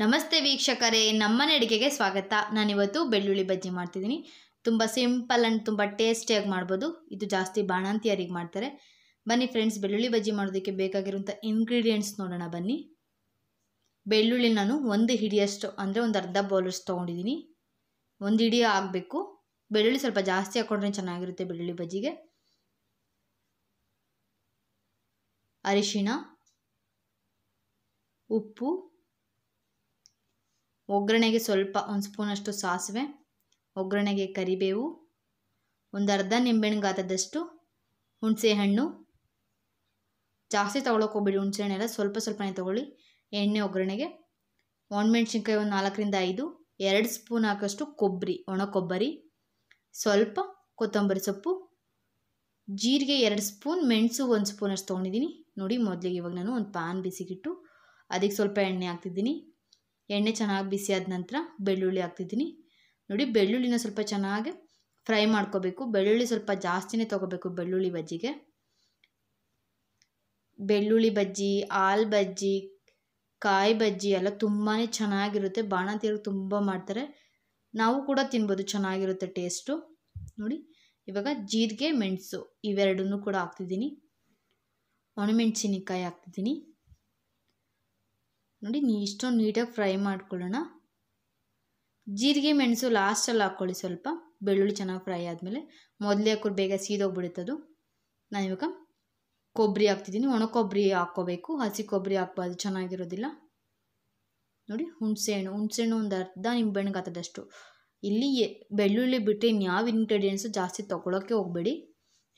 ನಮಸ್ತೆ ವೀಕ್ಷಕರೇ ನಮ್ಮ ನಡಿಗೆಗೆ ಸ್ವಾಗತ ನಾನಿವತ್ತು ಬೆಳ್ಳುಳ್ಳಿ ಬಜ್ಜಿ ಮಾಡ್ತಿದ್ದೀನಿ ತುಂಬ ಸಿಂಪಲ್ ಆ್ಯಂಡ್ ತುಂಬ ಟೇಸ್ಟಿಯಾಗಿ ಮಾಡ್ಬೋದು ಇದು ಜಾಸ್ತಿ ಬಾಣಂತಿಯರಿಗೆ ಮಾಡ್ತಾರೆ ಬನ್ನಿ ಫ್ರೆಂಡ್ಸ್ ಬೆಳ್ಳುಳ್ಳಿ ಬಜ್ಜಿ ಮಾಡೋದಕ್ಕೆ ಬೇಕಾಗಿರುವಂಥ ಇಂಗ್ರೀಡಿಯೆಂಟ್ಸ್ ನೋಡೋಣ ಬನ್ನಿ ಬೆಳ್ಳುಳ್ಳಿ ನಾನು ಒಂದು ಹಿಡಿಯಷ್ಟು ಅಂದರೆ ಒಂದು ಅರ್ಧ ಬೌಲರ್ಸ್ ತೊಗೊಂಡಿದ್ದೀನಿ ಒಂದು ಹಿಡಿಯ ಆಗಬೇಕು ಬೆಳ್ಳುಳ್ಳಿ ಸ್ವಲ್ಪ ಜಾಸ್ತಿ ಹಾಕ್ಕೊಂಡ್ರೆ ಚೆನ್ನಾಗಿರುತ್ತೆ ಬೆಳ್ಳುಳ್ಳಿ ಬಜ್ಜಿಗೆ ಅರಿಶಿಣ ಉಪ್ಪು ಒಗ್ಗರಣೆಗೆ ಸ್ವಲ್ಪ ಒಂದು ಸ್ಪೂನಷ್ಟು ಸಾಸಿವೆ ಒಗ್ಗರಣೆಗೆ ಕರಿಬೇವು ಒಂದು ಅರ್ಧ ನಿಂಬೆಹಣ್ಣು ಹುಣಸೆಹಣ್ಣು ಹುಣಸೆ ಹಣ್ಣು ಜಾಸ್ತಿ ತೊಗೊಳಕ್ಕೋಗ್ಬೇಡಿ ಹುಣಸೆ ಹಣ್ಣೆಲ್ಲ ಸ್ವಲ್ಪ ಸ್ವಲ್ಪನೇ ತೊಗೊಳ್ಳಿ ಎಣ್ಣೆ ಒಗ್ಗರಣೆಗೆ ಒಣಮೆಣ್ಸಿನ್ಕಾಯಿ ಒಂದು ನಾಲ್ಕರಿಂದ ಐದು ಎರಡು ಸ್ಪೂನ್ ಹಾಕೋಷ್ಟು ಕೊಬ್ಬರಿ ಒಣ ಕೊಬ್ಬರಿ ಸ್ವಲ್ಪ ಕೊತ್ತಂಬರಿ ಸೊಪ್ಪು ಜೀರಿಗೆ ಎರಡು ಸ್ಪೂನ್ ಮೆಣಸು ಒಂದು ಸ್ಪೂನಷ್ಟು ತೊಗೊಂಡಿದ್ದೀನಿ ನೋಡಿ ಮೊದಲಿಗೆ ಇವಾಗ ನಾನು ಒಂದು ಪ್ಯಾನ್ ಬಿಸಿಗಿಟ್ಟು ಅದಕ್ಕೆ ಸ್ವಲ್ಪ ಎಣ್ಣೆ ಹಾಕ್ತಿದ್ದೀನಿ ಎಣ್ಣೆ ಚೆನ್ನಾಗಿ ಬಿಸಿ ಆದ ನಂತರ ಬೆಳ್ಳುಳ್ಳಿ ಹಾಕ್ತಿದ್ದೀನಿ ನೋಡಿ ಬೆಳ್ಳುಳ್ಳಿನ ಸ್ವಲ್ಪ ಚೆನ್ನಾಗಿ ಫ್ರೈ ಮಾಡ್ಕೋಬೇಕು ಬೆಳ್ಳುಳ್ಳಿ ಸ್ವಲ್ಪ ಜಾಸ್ತಿನೇ ತೊಗೋಬೇಕು ಬೆಳ್ಳುಳ್ಳಿ ಬಜ್ಜಿಗೆ ಬೆಳ್ಳುಳ್ಳಿ ಬಜ್ಜಿ ಹಾಲು ಬಜ್ಜಿ ಕಾಯಿ ಬಜ್ಜಿ ಎಲ್ಲ ತುಂಬಾ ಚೆನ್ನಾಗಿರುತ್ತೆ ಬಾಣಂತಿಯರು ತುಂಬ ಮಾಡ್ತಾರೆ ನಾವು ಕೂಡ ತಿನ್ಬೋದು ಚೆನ್ನಾಗಿರುತ್ತೆ ಟೇಸ್ಟು ನೋಡಿ ಇವಾಗ ಜೀರಿಗೆ ಮೆಣಸು ಇವೆರಡನ್ನೂ ಕೂಡ ಹಾಕ್ತಿದ್ದೀನಿ ಒಣಮೆಣಸಿನಕಾಯಿ ಹಾಕ್ತಿದ್ದೀನಿ ನೋಡಿ ನೀ ಇಷ್ಟೊಂದು ನೀಟಾಗಿ ಫ್ರೈ ಮಾಡ್ಕೊಳ್ಳೋಣ ಜೀರಿಗೆ ಮೆಣಸು ಲಾಸ್ಟಲ್ಲಿ ಹಾಕ್ಕೊಳ್ಳಿ ಸ್ವಲ್ಪ ಬೆಳ್ಳುಳ್ಳಿ ಚೆನ್ನಾಗಿ ಫ್ರೈ ಆದಮೇಲೆ ಮೊದಲೇ ಹಾಕೋರು ಬೇಗ ಸೀದೋಗ್ಬಿಡುತ್ತದು ಇವಾಗ ಕೊಬ್ಬರಿ ಹಾಕ್ತಿದ್ದೀನಿ ಒಣ ಕೊಬ್ಬರಿ ಹಾಕ್ಕೋಬೇಕು ಹಸಿ ಕೊಬ್ಬರಿ ಹಾಕ್ಬಾರ್ದು ಚೆನ್ನಾಗಿರೋದಿಲ್ಲ ನೋಡಿ ಹುಣಸೆಹಣ್ಣು ಹಣ್ಣು ಒಂದು ಅರ್ಧ ನಿಂಬೆಹಣ್ಣಿಗೆ ಆತದಷ್ಟು ಇಲ್ಲಿ ಬೆಳ್ಳುಳ್ಳಿ ಬಿಟ್ಟರೆ ಇನ್ಯಾವ ಇಂಗ್ರೀಡಿಯೆಂಟ್ಸು ಜಾಸ್ತಿ ತೊಗೊಳೋಕ್ಕೆ ಹೋಗಬೇಡಿ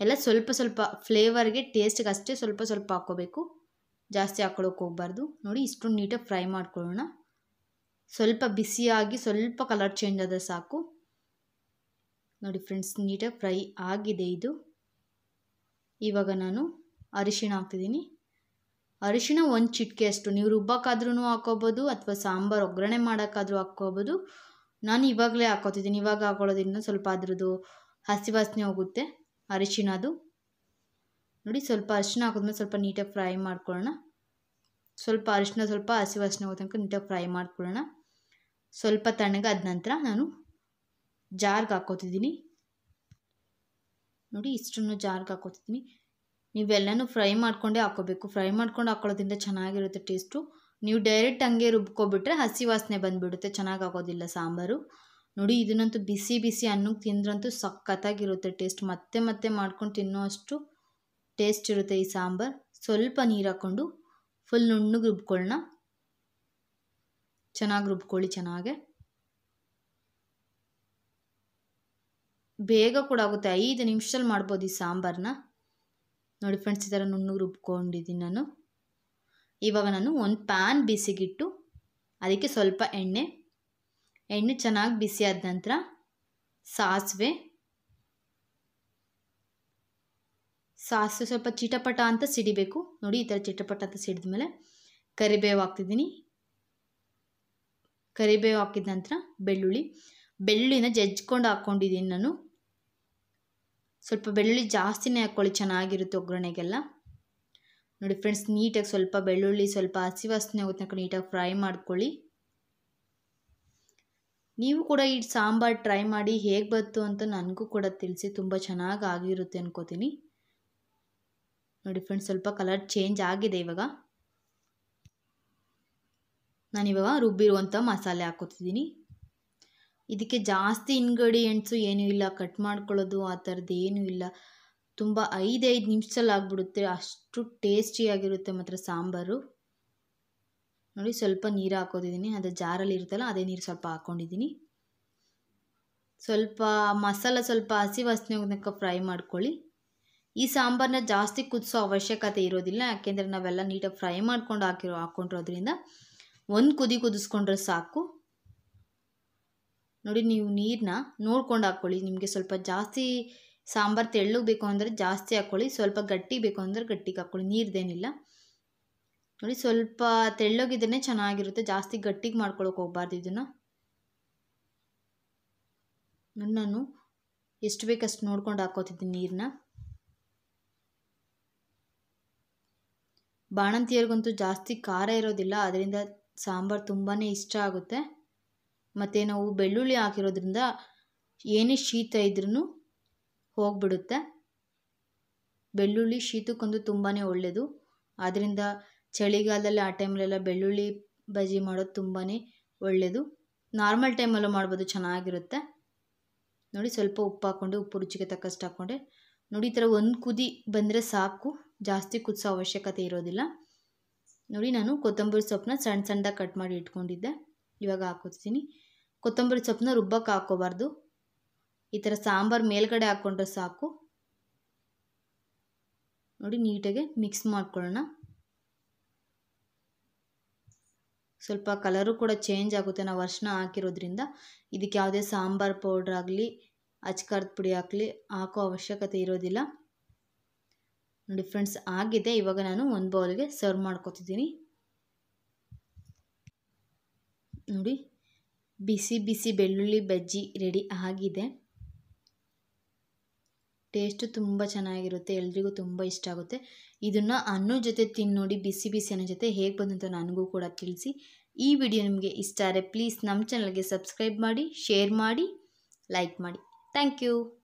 ಎಲ್ಲ ಸ್ವಲ್ಪ ಸ್ವಲ್ಪ ಫ್ಲೇವರ್ಗೆ ಟೇಸ್ಟಿಗೆ ಅಷ್ಟೇ ಸ್ವಲ್ಪ ಸ್ವಲ್ಪ ಹಾಕ್ಕೋಬೇಕು ಜಾಸ್ತಿ ಹಾಕ್ಕೊಳಕ್ಕೆ ಹೋಗಬಾರ್ದು ನೋಡಿ ಇಷ್ಟು ನೀಟಾಗಿ ಫ್ರೈ ಮಾಡ್ಕೊಳ್ಳೋಣ ಸ್ವಲ್ಪ ಬಿಸಿಯಾಗಿ ಸ್ವಲ್ಪ ಕಲರ್ ಚೇಂಜ್ ಆದರೆ ಸಾಕು ನೋಡಿ ಫ್ರೆಂಡ್ಸ್ ನೀಟಾಗಿ ಫ್ರೈ ಆಗಿದೆ ಇದು ಇವಾಗ ನಾನು ಅರಿಶಿಣ ಹಾಕ್ತಿದ್ದೀನಿ ಅರಿಶಿಣ ಒಂದು ಚಿಟಿಕೆ ಅಷ್ಟು ನೀವು ರುಬ್ಬಕ್ಕಾದ್ರೂ ಹಾಕೋಬೋದು ಅಥವಾ ಸಾಂಬಾರು ಒಗ್ಗರಣೆ ಮಾಡೋಕ್ಕಾದ್ರೂ ಹಾಕ್ಕೋಬೋದು ನಾನು ಇವಾಗಲೇ ಹಾಕೋತಿದ್ದೀನಿ ಇವಾಗ ಹಾಕೊಳ್ಳೋದ್ರಿಂದ ಸ್ವಲ್ಪ ಅದ್ರದ್ದು ಹಸಿ ವಾಸನೆ ಹೋಗುತ್ತೆ ಅರಿಶಿಣದು ನೋಡಿ ಸ್ವಲ್ಪ ಅರಿಶಿನ ಹಾಕಿದ್ಮೇಲೆ ಸ್ವಲ್ಪ ನೀಟಾಗಿ ಫ್ರೈ ಮಾಡ್ಕೊಳ್ಳೋಣ ಸ್ವಲ್ಪ ಅರಿಶಿನ ಸ್ವಲ್ಪ ಹಸಿ ವಾಸನೆ ಹೋದ ತನಕ ನೀಟಾಗಿ ಫ್ರೈ ಮಾಡ್ಕೊಳ್ಳೋಣ ಸ್ವಲ್ಪ ತಣ್ಣಗಾದ ನಂತರ ನಾನು ಜಾರ್ಗೆ ಹಾಕೋತಿದ್ದೀನಿ ನೋಡಿ ಇಷ್ಟನ್ನು ಜಾರ್ಗೆ ಹಾಕೋತಿದ್ದೀನಿ ನೀವೆಲ್ಲನೂ ಫ್ರೈ ಮಾಡ್ಕೊಂಡೇ ಹಾಕೋಬೇಕು ಫ್ರೈ ಮಾಡ್ಕೊಂಡು ಹಾಕೊಳ್ಳೋದ್ರಿಂದ ಚೆನ್ನಾಗಿರುತ್ತೆ ಟೇಸ್ಟು ನೀವು ಡೈರೆಕ್ಟ್ ಹಂಗೆ ರುಬ್ಕೊಬಿಟ್ರೆ ಹಸಿ ವಾಸನೆ ಬಂದುಬಿಡುತ್ತೆ ಚೆನ್ನಾಗಿ ಆಗೋದಿಲ್ಲ ಸಾಂಬಾರು ನೋಡಿ ಇದನ್ನಂತೂ ಬಿಸಿ ಬಿಸಿ ಅನ್ನಕ್ಕೆ ತಿಂದ್ರಂತೂ ಸಖತ್ತಾಗಿರುತ್ತೆ ಟೇಸ್ಟ್ ಮತ್ತೆ ಮತ್ತೆ ಮಾಡ್ಕೊಂಡು ತಿನ್ನೋ ಅಷ್ಟು ಟೇಸ್ಟ್ ಇರುತ್ತೆ ಈ ಸಾಂಬಾರು ಸ್ವಲ್ಪ ನೀರು ಹಾಕ್ಕೊಂಡು ಫುಲ್ ನುಣ್ಣಗೆ ರುಬ್ಕೊಳ್ಳೋಣ ಚೆನ್ನಾಗಿ ರುಬ್ಕೊಳ್ಳಿ ಚೆನ್ನಾಗೆ ಬೇಗ ಕೂಡ ಆಗುತ್ತೆ ಐದು ನಿಮಿಷದಲ್ಲಿ ಮಾಡ್ಬೋದು ಈ ಸಾಂಬಾರನ್ನ ನೋಡಿ ಫ್ರೆಂಡ್ಸ್ ಈ ಥರ ನುಣ್ಣಗೆ ರುಬ್ಕೊಂಡಿದ್ದೀನಿ ನಾನು ಇವಾಗ ನಾನು ಒಂದು ಪ್ಯಾನ್ ಬಿಸಿಗಿಟ್ಟು ಅದಕ್ಕೆ ಸ್ವಲ್ಪ ಎಣ್ಣೆ ಎಣ್ಣೆ ಚೆನ್ನಾಗಿ ಬಿಸಿ ಆದ ನಂತರ ಸಾಸಿವೆ ಸಾಸಿವೆ ಸ್ವಲ್ಪ ಚಿಟಪಟ ಅಂತ ಸಿಡಿಬೇಕು ನೋಡಿ ಈ ಥರ ಚಿಟಪಟ ಅಂತ ಸಿಡಿದ ಮೇಲೆ ಕರಿಬೇವು ಹಾಕ್ತಿದ್ದೀನಿ ಕರಿಬೇವು ಹಾಕಿದ ನಂತರ ಬೆಳ್ಳುಳ್ಳಿ ಬೆಳ್ಳುಳ್ಳಿನ ಜಜ್ಕೊಂಡು ಹಾಕ್ಕೊಂಡಿದ್ದೀನಿ ನಾನು ಸ್ವಲ್ಪ ಬೆಳ್ಳುಳ್ಳಿ ಜಾಸ್ತಿನೇ ಹಾಕ್ಕೊಳ್ಳಿ ಚೆನ್ನಾಗಿರುತ್ತೆ ಒಗ್ಗರಣೆಗೆಲ್ಲ ನೋಡಿ ಫ್ರೆಂಡ್ಸ್ ನೀಟಾಗಿ ಸ್ವಲ್ಪ ಬೆಳ್ಳುಳ್ಳಿ ಸ್ವಲ್ಪ ಹಸಿ ವಾಸನೆ ಹೋಗುತ್ತೆ ತನಕ ನೀಟಾಗಿ ಫ್ರೈ ಮಾಡ್ಕೊಳ್ಳಿ ನೀವು ಕೂಡ ಈ ಸಾಂಬಾರು ಟ್ರೈ ಮಾಡಿ ಹೇಗೆ ಬಂತು ಅಂತ ನನಗೂ ಕೂಡ ತಿಳಿಸಿ ತುಂಬ ಚೆನ್ನಾಗಿ ಆಗಿರುತ್ತೆ ಅನ್ಕೋತೀನಿ ನೋಡಿ ಫ್ರೆಂಡ್ಸ್ ಸ್ವಲ್ಪ ಕಲರ್ ಚೇಂಜ್ ಆಗಿದೆ ಇವಾಗ ನಾನಿವಾಗ ರುಬ್ಬಿರುವಂಥ ಮಸಾಲೆ ಹಾಕೋತಿದ್ದೀನಿ ಇದಕ್ಕೆ ಜಾಸ್ತಿ ಇನ್ಗ್ರೀಡಿಯೆಂಟ್ಸು ಏನೂ ಇಲ್ಲ ಕಟ್ ಮಾಡ್ಕೊಳ್ಳೋದು ಆ ಥರದ್ದು ಏನೂ ಇಲ್ಲ ತುಂಬ ಐದೈದು ನಿಮಿಷದಲ್ಲಿ ಆಗಿಬಿಡುತ್ತೆ ಅಷ್ಟು ಟೇಸ್ಟಿಯಾಗಿರುತ್ತೆ ಮಾತ್ರ ಸಾಂಬಾರು ನೋಡಿ ಸ್ವಲ್ಪ ನೀರು ಹಾಕೋತಿದ್ದೀನಿ ಅದು ಜಾರಲ್ಲಿ ಇರುತ್ತಲ್ಲ ಅದೇ ನೀರು ಸ್ವಲ್ಪ ಹಾಕ್ಕೊಂಡಿದ್ದೀನಿ ಸ್ವಲ್ಪ ಮಸಾಲ ಸ್ವಲ್ಪ ಹಸಿ ವಾಸನೆ ಫ್ರೈ ಮಾಡ್ಕೊಳ್ಳಿ ಈ ಸಾಂಬಾರನ್ನ ಜಾಸ್ತಿ ಕುದಿಸೋ ಅವಶ್ಯಕತೆ ಇರೋದಿಲ್ಲ ಯಾಕೆಂದರೆ ನಾವೆಲ್ಲ ನೀಟಾಗಿ ಫ್ರೈ ಮಾಡ್ಕೊಂಡು ಹಾಕಿರೋ ಹಾಕ್ಕೊಂಡಿರೋದ್ರಿಂದ ಒಂದು ಕುದಿ ಕುದಿಸ್ಕೊಂಡ್ರೆ ಸಾಕು ನೋಡಿ ನೀವು ನೀರನ್ನ ನೋಡ್ಕೊಂಡು ಹಾಕ್ಕೊಳ್ಳಿ ನಿಮಗೆ ಸ್ವಲ್ಪ ಜಾಸ್ತಿ ಸಾಂಬಾರು ತೆಳ್ಳಗೆ ಬೇಕು ಅಂದರೆ ಜಾಸ್ತಿ ಹಾಕ್ಕೊಳ್ಳಿ ಸ್ವಲ್ಪ ಗಟ್ಟಿ ಬೇಕು ಅಂದರೆ ಗಟ್ಟಿಗೆ ಹಾಕ್ಕೊಳ್ಳಿ ನೀರದೇನಿಲ್ಲ ನೋಡಿ ಸ್ವಲ್ಪ ತೆಳ್ಳಗಿದ್ರೆ ಚೆನ್ನಾಗಿರುತ್ತೆ ಜಾಸ್ತಿ ಗಟ್ಟಿಗೆ ಮಾಡ್ಕೊಳಕ್ಕೆ ಹೋಗ್ಬಾರ್ದು ಇದನ್ನು ನಾನು ಎಷ್ಟು ಬೇಕಷ್ಟು ನೋಡ್ಕೊಂಡು ಹಾಕೋತಿದ್ದೀನಿ ನೀರನ್ನ ಬಾಣಂತಿಯರಿಗಂತೂ ಜಾಸ್ತಿ ಖಾರ ಇರೋದಿಲ್ಲ ಅದರಿಂದ ಸಾಂಬಾರು ತುಂಬಾ ಇಷ್ಟ ಆಗುತ್ತೆ ಮತ್ತು ನಾವು ಬೆಳ್ಳುಳ್ಳಿ ಹಾಕಿರೋದ್ರಿಂದ ಏನೇ ಶೀತ ಇದ್ರೂ ಹೋಗಿಬಿಡುತ್ತೆ ಬೆಳ್ಳುಳ್ಳಿ ಶೀತಕ್ಕಂತೂ ತುಂಬಾ ಒಳ್ಳೆಯದು ಆದ್ದರಿಂದ ಚಳಿಗಾಲದಲ್ಲಿ ಆ ಟೈಮಲ್ಲೆಲ್ಲ ಬೆಳ್ಳುಳ್ಳಿ ಬಜಿ ಮಾಡೋದು ತುಂಬಾ ಒಳ್ಳೆಯದು ನಾರ್ಮಲ್ ಟೈಮಲ್ಲೂ ಮಾಡ್ಬೋದು ಚೆನ್ನಾಗಿರುತ್ತೆ ನೋಡಿ ಸ್ವಲ್ಪ ಉಪ್ಪು ಹಾಕ್ಕೊಂಡು ಉಪ್ಪು ರುಚಿಗೆ ತಕ್ಕಷ್ಟು ಹಾಕ್ಕೊಂಡೆ ನೋಡಿ ಈ ಥರ ಒಂದು ಕುದಿ ಬಂದರೆ ಸಾಕು ಜಾಸ್ತಿ ಕುದಿಸೋ ಅವಶ್ಯಕತೆ ಇರೋದಿಲ್ಲ ನೋಡಿ ನಾನು ಕೊತ್ತಂಬರಿ ಸೊಪ್ಪನ್ನ ಸಣ್ಣ ಸಣ್ಣದಾಗಿ ಕಟ್ ಮಾಡಿ ಇಟ್ಕೊಂಡಿದ್ದೆ ಇವಾಗ ಹಾಕೋತೀನಿ ಕೊತ್ತಂಬರಿ ಸೊಪ್ಪನ್ನ ರುಬ್ಬಕ್ಕೆ ಹಾಕೋಬಾರ್ದು ಈ ಥರ ಸಾಂಬಾರು ಮೇಲ್ಗಡೆ ಹಾಕ್ಕೊಂಡ್ರೆ ಸಾಕು ನೋಡಿ ನೀಟಾಗೆ ಮಿಕ್ಸ್ ಮಾಡ್ಕೊಳ್ಳೋಣ ಸ್ವಲ್ಪ ಕಲರು ಕೂಡ ಚೇಂಜ್ ಆಗುತ್ತೆ ನಾವು ಅರ್ಶನ ಹಾಕಿರೋದ್ರಿಂದ ಇದಕ್ಕೆ ಯಾವುದೇ ಸಾಂಬಾರು ಪೌಡ್ರ್ ಆಗಲಿ ಅಚ್ಕಾರದ ಪುಡಿ ಹಾಕಲಿ ಹಾಕೋ ಅವಶ್ಯಕತೆ ಇರೋದಿಲ್ಲ ನೋಡಿ ಫ್ರೆಂಡ್ಸ್ ಆಗಿದೆ ಇವಾಗ ನಾನು ಒಂದು ಬೌಲ್ಗೆ ಸರ್ವ್ ಮಾಡ್ಕೊತಿದ್ದೀನಿ ನೋಡಿ ಬಿಸಿ ಬಿಸಿ ಬೆಳ್ಳುಳ್ಳಿ ಬಜ್ಜಿ ರೆಡಿ ಆಗಿದೆ ಟೇಸ್ಟು ತುಂಬ ಚೆನ್ನಾಗಿರುತ್ತೆ ಎಲ್ರಿಗೂ ತುಂಬ ಇಷ್ಟ ಆಗುತ್ತೆ ಇದನ್ನು ಅನ್ನೋ ಜೊತೆ ತಿಂದು ನೋಡಿ ಬಿಸಿ ಬಿಸಿ ಅನ್ನೋ ಜೊತೆ ಹೇಗೆ ಬಂದಂತ ನನಗೂ ಕೂಡ ತಿಳಿಸಿ ಈ ವಿಡಿಯೋ ನಿಮಗೆ ಇಷ್ಟ ಆದರೆ ಪ್ಲೀಸ್ ನಮ್ಮ ಚಾನಲ್ಗೆ ಸಬ್ಸ್ಕ್ರೈಬ್ ಮಾಡಿ ಶೇರ್ ಮಾಡಿ ಲೈಕ್ ಮಾಡಿ ಥ್ಯಾಂಕ್ ಯು